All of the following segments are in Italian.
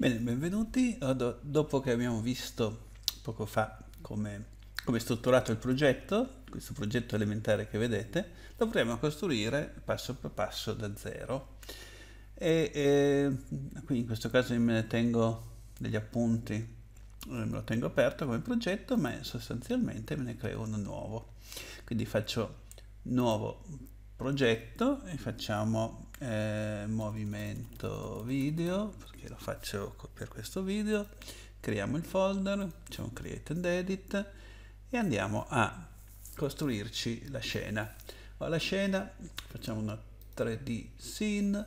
Bene, benvenuti. Dopo che abbiamo visto poco fa come, come, è strutturato il progetto, questo progetto elementare che vedete, lo proviamo costruire passo per passo da zero. E, e, quindi in questo caso io me ne tengo degli appunti, eh, me lo tengo aperto come progetto, ma sostanzialmente me ne creo uno nuovo. Quindi faccio nuovo progetto e facciamo eh, movimento video perché lo faccio per questo video creiamo il folder facciamo create and edit e andiamo a costruirci la scena la scena facciamo una 3d scene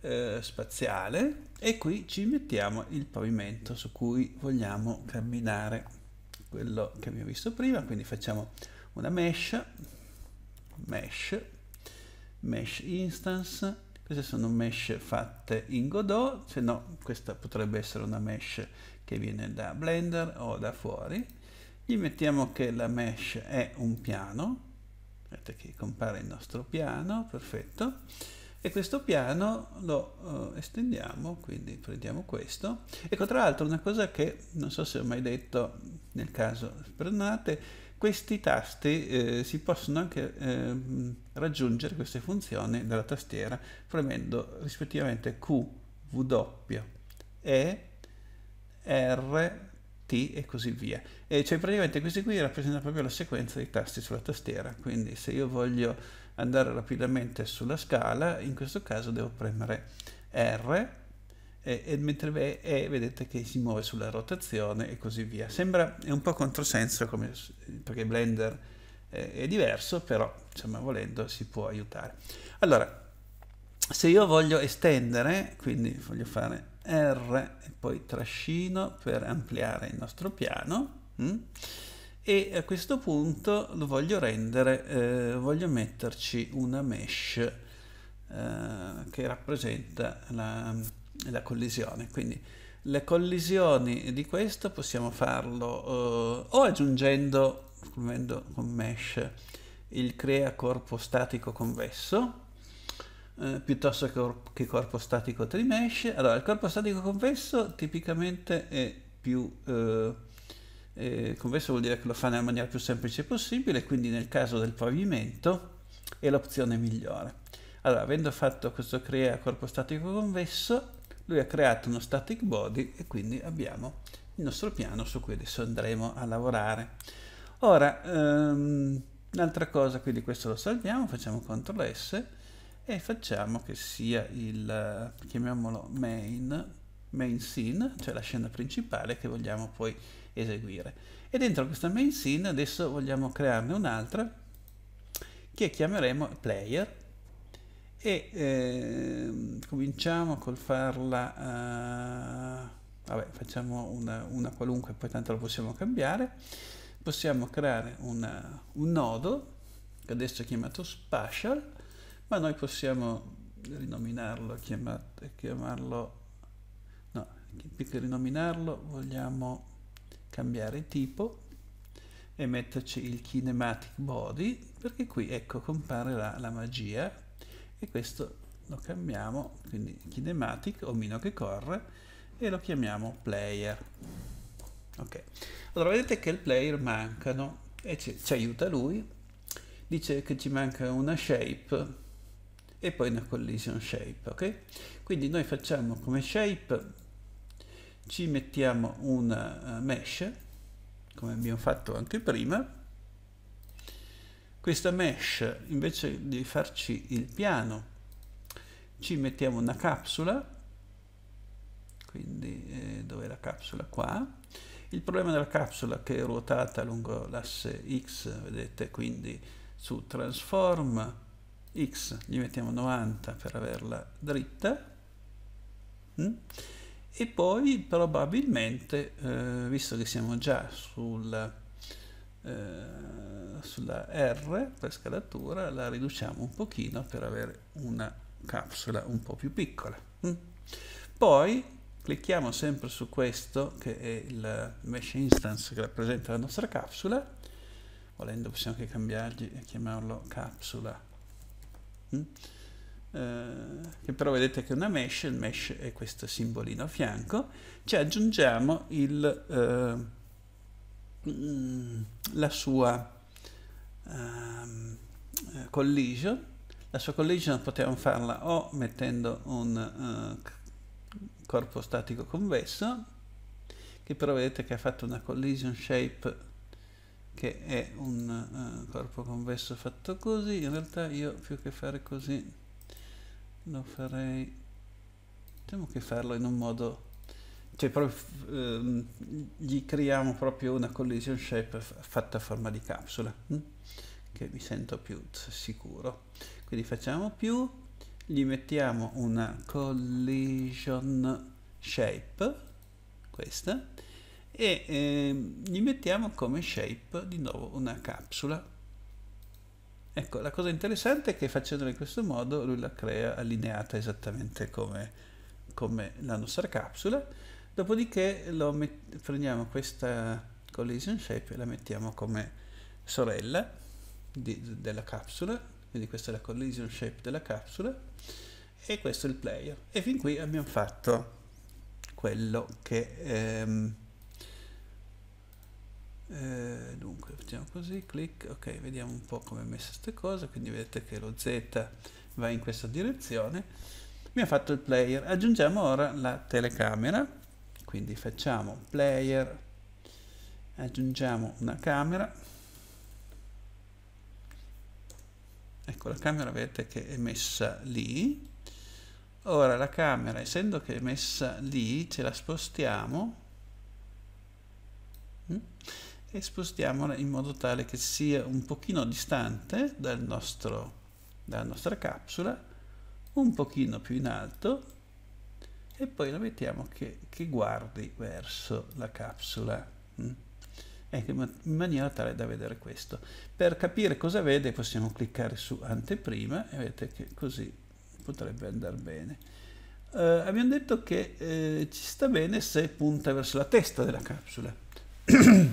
eh, spaziale e qui ci mettiamo il pavimento su cui vogliamo camminare quello che abbiamo visto prima quindi facciamo una mesh mesh mesh instance, queste sono mesh fatte in Godot, se no questa potrebbe essere una mesh che viene da Blender o da fuori. Gli mettiamo che la mesh è un piano, vedete che compare il nostro piano, perfetto, e questo piano lo eh, estendiamo, quindi prendiamo questo. Ecco, tra l'altro una cosa che non so se ho mai detto nel caso, perdonate questi tasti eh, si possono anche eh, raggiungere queste funzioni dalla tastiera premendo rispettivamente Q, W, E, R, T e così via. E cioè praticamente questi qui rappresentano proprio la sequenza dei tasti sulla tastiera, quindi se io voglio andare rapidamente sulla scala, in questo caso devo premere R, e, e mentre è, vedete che si muove sulla rotazione e così via. Sembra è un po' controsenso come, perché Blender è, è diverso, però insomma volendo si può aiutare. Allora, se io voglio estendere, quindi voglio fare R e poi trascino per ampliare il nostro piano, mh? Mm, e a questo punto lo voglio rendere, eh, voglio metterci una mesh eh, che rappresenta la, la collisione. Quindi le collisioni di questo possiamo farlo eh, o aggiungendo, con mesh, il crea corpo statico convesso, eh, piuttosto che, che, corpo statico trimesh. Allora, il corpo statico convesso tipicamente è più... Eh, convesso vuol dire che lo fa nella maniera più semplice possibile, quindi nel caso del pavimento è l'opzione migliore. Allora, avendo fatto questo crea corpo statico convesso, lui ha creato uno static body e quindi abbiamo il nostro piano su cui adesso andremo a lavorare. Ora, um, un'altra cosa, quindi questo lo salviamo, facciamo CTRL S e facciamo che sia il, chiamiamolo main, main scene, cioè la scena principale che vogliamo poi eseguire. E dentro questa main scene adesso vogliamo crearne un'altra che chiameremo player e eh, cominciamo col farla eh, vabbè facciamo una, una, qualunque poi tanto la possiamo cambiare possiamo creare una, un nodo che adesso è chiamato spatial ma noi possiamo rinominarlo chiamat, chiamarlo no più che rinominarlo vogliamo cambiare tipo e metterci il kinematic body perché qui ecco compare la, la magia e questo lo cambiamo, quindi kinematic, omino che corre, e lo chiamiamo player. Ok, allora vedete che il player mancano e ci, ci aiuta lui, dice che ci manca una shape e poi una collision shape, ok? Quindi noi facciamo come shape, ci mettiamo una eh, mesh, come abbiamo fatto anche prima, questa mesh, invece di farci il piano, ci mettiamo una capsula, quindi eh, dove è la capsula? Qua. Il problema della capsula che è ruotata lungo l'asse X, vedete, quindi su transform X gli mettiamo 90 per averla dritta, mm? e poi probabilmente, eh, visto che siamo già sul eh, sulla R per scalatura la riduciamo un pochino per avere una capsula un po' più piccola. Mm? Poi clicchiamo sempre su questo che è il mesh instance che rappresenta la nostra capsula, volendo possiamo anche cambiargli e chiamarlo capsula. Mm? Eh, che però vedete che è una mesh, il mesh è questo simbolino a fianco, ci aggiungiamo il... Eh, Mm, la sua um, collision. La sua collision potevamo farla o mettendo un uh, corpo statico convesso, che però vedete che ha fatto una collision shape che è un uh, corpo convesso fatto così. In realtà io più che fare così lo farei... Diciamo che farlo in un modo cioè proprio, ehm, gli creiamo proprio una collision shape fatta a forma di capsula hm? che mi sento più sicuro quindi facciamo più gli mettiamo una collision shape questa e ehm, gli mettiamo come shape di nuovo una capsula ecco la cosa interessante è che facendola in questo modo lui la crea allineata esattamente come, come la nostra capsula Dopodiché met- prendiamo questa collision shape e la mettiamo come sorella di, della capsula, quindi questa è la collision shape della capsula e questo è il player. E fin qui abbiamo fatto quello che... Ehm, eh, dunque, facciamo così, clic, ok, vediamo un po' come è messa queste cose, quindi vedete che lo Z va in questa direzione. Mi ha fatto il player, aggiungiamo ora la telecamera quindi facciamo player aggiungiamo una camera ecco la camera vedete che è messa lì ora la camera essendo che è messa lì ce la spostiamo mm, e spostiamola in modo tale che sia un pochino distante dal nostro, dalla nostra capsula un pochino più in alto e poi lo mettiamo che, che guardi verso la capsula mm? ecco, in maniera tale da vedere questo. Per capire cosa vede possiamo cliccare su anteprima e vedete che così potrebbe andare bene. Eh, abbiamo detto che eh, ci sta bene se punta verso la testa della capsula, in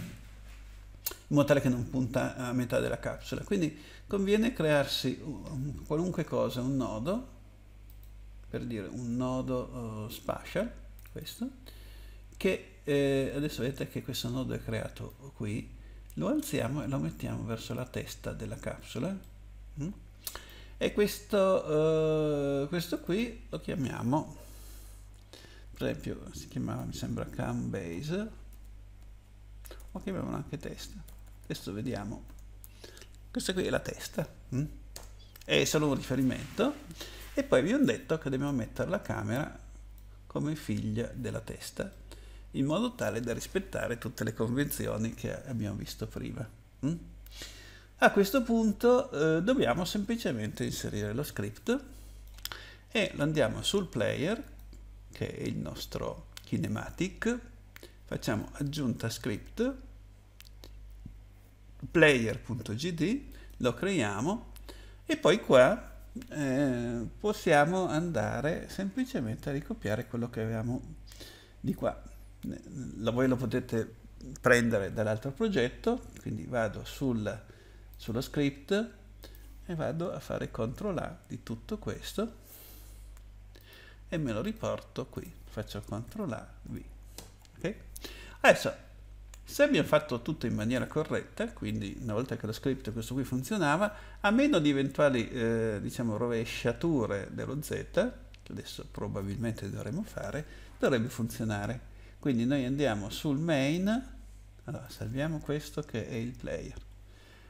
modo tale che non punta a metà della capsula. Quindi conviene crearsi qualunque cosa, un nodo, per dire un nodo uh, spatial, questo, che eh, adesso vedete che questo nodo è creato qui, lo alziamo e lo mettiamo verso la testa della capsula mm? e questo, uh, questo qui lo chiamiamo, per esempio si chiamava mi sembra cam base, o chiamiamolo anche testa, adesso vediamo, questa qui è la testa, mm? è solo un riferimento e poi vi ho detto che dobbiamo mettere la camera come figlia della testa in modo tale da rispettare tutte le convenzioni che abbiamo visto prima. Mm? A questo punto eh, dobbiamo semplicemente inserire lo script e lo andiamo sul player che è il nostro kinematic, facciamo aggiunta script player.gd, lo creiamo e poi qua eh, possiamo andare semplicemente a ricopiare quello che avevamo di qua. La, voi lo potete prendere dall'altro progetto, quindi vado sul, sullo script e vado a fare CTRL A di tutto questo e me lo riporto qui, faccio CTRL A, V. Okay? Adesso se abbiamo fatto tutto in maniera corretta, quindi una volta che lo script questo qui funzionava, a meno di eventuali eh, diciamo, rovesciature dello z, che adesso probabilmente dovremmo fare, dovrebbe funzionare. Quindi noi andiamo sul main, allora, salviamo questo che è il player,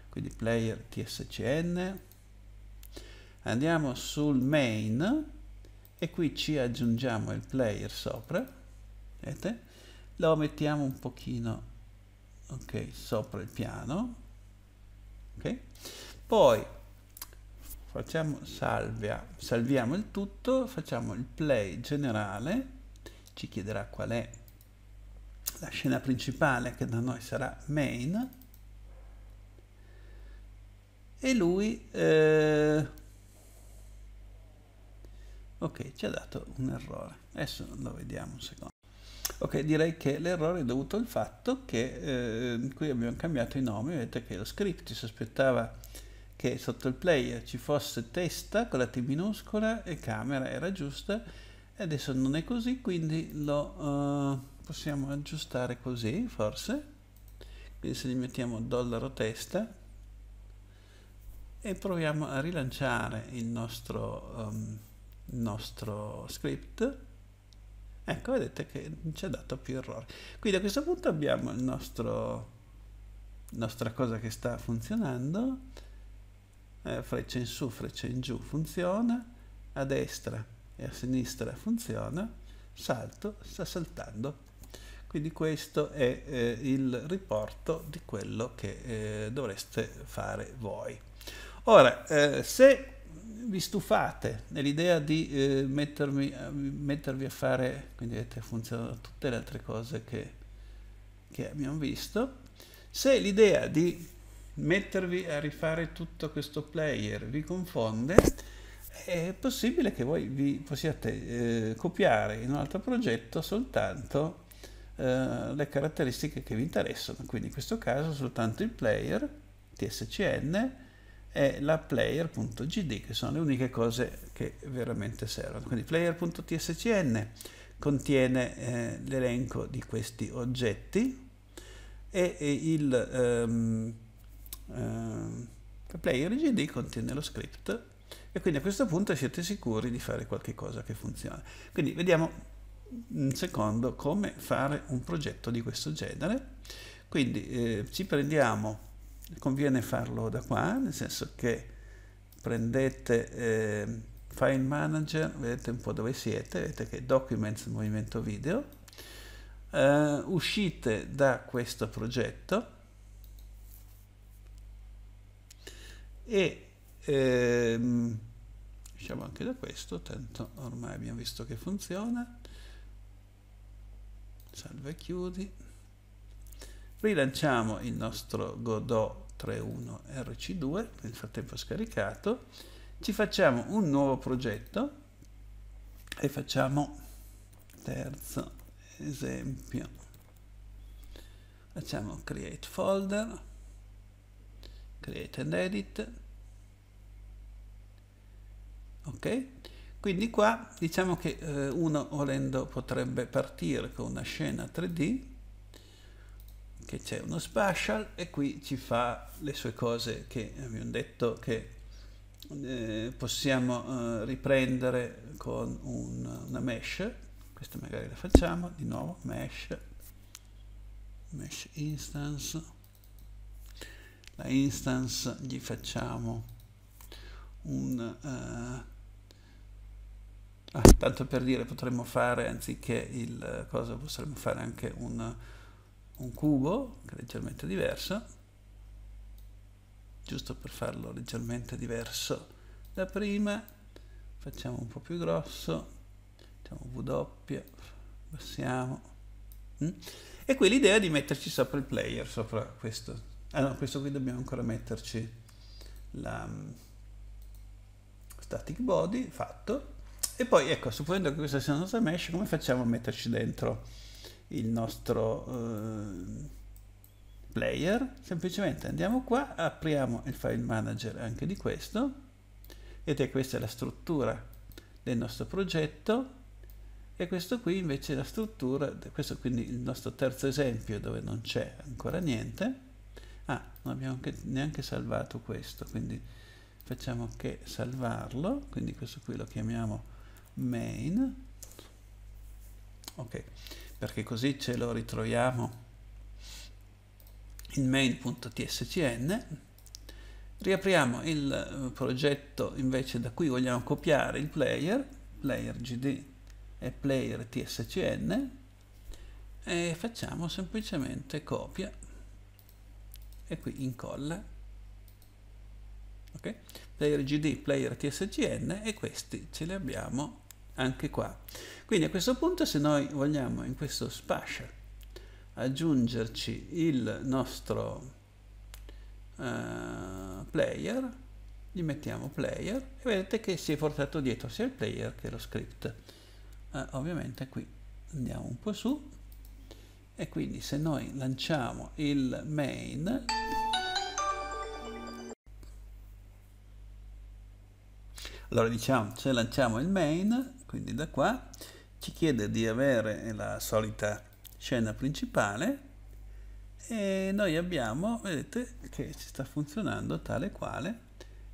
quindi player tscn, andiamo sul main e qui ci aggiungiamo il player sopra, vedete? lo mettiamo un pochino ok, sopra il piano, ok? Poi facciamo salvia, salviamo il tutto, facciamo il play generale, ci chiederà qual è la scena principale che da noi sarà main e lui eh, ok ci ha dato un errore adesso lo vediamo un secondo Ok, direi che l'errore è dovuto al fatto che eh, qui abbiamo cambiato i nomi, vedete che lo script si aspettava che sotto il player ci fosse testa con la T minuscola e camera era giusta, adesso non è così, quindi lo eh, possiamo aggiustare così forse. Quindi se gli mettiamo dollaro testa e proviamo a rilanciare il nostro, um, nostro script Ecco, vedete che ci ha dato più errori. Quindi a questo punto abbiamo il nostro nostra cosa che sta funzionando, eh, freccia in su, freccia in giù funziona, a destra e a sinistra funziona, salto, sta saltando. Quindi questo è eh, il riporto di quello che eh, dovreste fare voi. Ora, eh, se vi stufate nell'idea di eh, mettermi, eh, mettervi a fare, quindi vedete funzionano tutte le altre cose che, che abbiamo visto, se l'idea di mettervi a rifare tutto questo player vi confonde, è possibile che voi vi possiate eh, copiare in un altro progetto soltanto eh, le caratteristiche che vi interessano, quindi in questo caso soltanto il player, tscn, e la player.gd che sono le uniche cose che veramente servono. Quindi player.tscn contiene eh, l'elenco di questi oggetti e, e il um, ehm, uh, ehm, player.gd contiene lo script e quindi a questo punto siete sicuri di fare qualche cosa che funziona. Quindi vediamo un secondo come fare un progetto di questo genere. Quindi eh, ci prendiamo conviene farlo da qua, nel senso che prendete eh, File Manager, vedete un po' dove siete, vedete che Documents Movimento Video, eh, uscite da questo progetto e ehm, usciamo anche da questo, tanto ormai abbiamo visto che funziona, salva e chiudi, rilanciamo il nostro Godot 3.1 RC2 nel frattempo scaricato ci facciamo un nuovo progetto e facciamo terzo esempio facciamo create folder create and edit ok quindi qua diciamo che eh, uno volendo potrebbe partire con una scena 3D che c'è uno special e qui ci fa le sue cose che abbiamo detto che eh, possiamo eh, riprendere con un, una mesh questa magari la facciamo di nuovo mesh mesh instance la instance gli facciamo un eh, ah, tanto per dire potremmo fare anziché il eh, cosa potremmo fare anche un un cubo leggermente diverso, giusto per farlo leggermente diverso da prima, facciamo un po' più grosso, facciamo W, passiamo. Mm? E qui l'idea è di metterci sopra il player, sopra questo. Ah no, questo qui dobbiamo ancora metterci la mm, static body, fatto. E poi, ecco, supponendo che questa sia una nostra mesh, come facciamo a metterci dentro? il nostro eh, player, semplicemente andiamo qua, apriamo il file manager anche di questo, ed è questa la struttura del nostro progetto, e questo qui invece è la struttura, questo quindi il nostro terzo esempio dove non c'è ancora niente, ah, non abbiamo neanche salvato questo, quindi facciamo che salvarlo, quindi questo qui lo chiamiamo main, ok, perché così ce lo ritroviamo in main.tscn riapriamo il eh, progetto invece da cui vogliamo copiare il player player gd e player tscn e facciamo semplicemente copia e qui incolla ok player gd player tscn e questi ce li abbiamo anche qua. Quindi a questo punto se noi vogliamo in questo spatial aggiungerci il nostro uh, player, gli mettiamo player e vedete che si è portato dietro sia il player che lo script. Uh, ovviamente qui andiamo un po' su e quindi se noi lanciamo il main allora diciamo se lanciamo il main quindi da qua, ci chiede di avere la solita scena principale e noi abbiamo, vedete, che ci sta funzionando tale quale,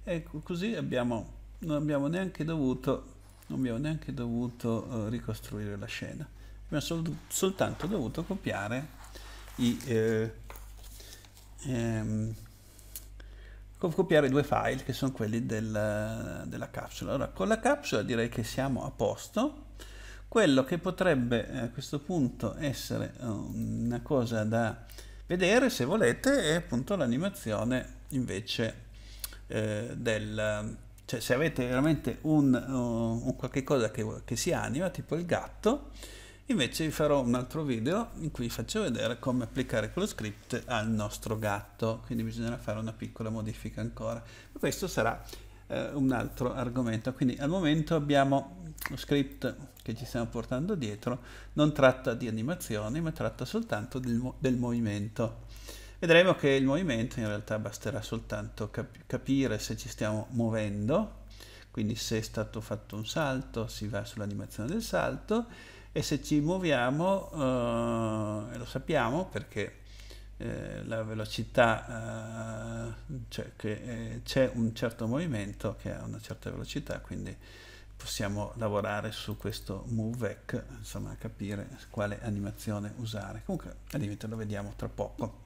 ecco così abbiamo, non abbiamo neanche dovuto, abbiamo neanche dovuto uh, ricostruire la scena, abbiamo sol soltanto dovuto copiare i... Eh, ehm, copiare due file che sono quelli del, della capsula. Allora, con la capsula direi che siamo a posto. Quello che potrebbe eh, a questo punto essere eh, una cosa da vedere, se volete, è appunto l'animazione invece eh, del... Cioè, se avete veramente un, eh, un qualche cosa che, che si anima, tipo il gatto, Invece vi farò un altro video in cui vi faccio vedere come applicare quello script al nostro gatto, quindi bisognerà fare una piccola modifica ancora. Questo sarà eh, un altro argomento, quindi al momento abbiamo lo script che ci stiamo portando dietro, non tratta di animazioni ma tratta soltanto del, mo del movimento. Vedremo che il movimento in realtà basterà soltanto cap capire se ci stiamo muovendo, quindi se è stato fatto un salto si va sull'animazione del salto, e se ci muoviamo eh, lo sappiamo perché eh, la velocità eh, cioè che eh, c'è un certo movimento che ha una certa velocità quindi possiamo lavorare su questo MoveVec, insomma capire quale animazione usare. Comunque al limite lo vediamo tra poco.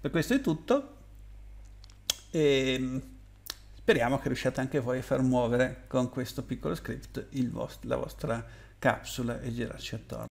Per questo è tutto e ehm, speriamo che riusciate anche voi a far muovere con questo piccolo script vostro, la vostra capsule e girarci attorno.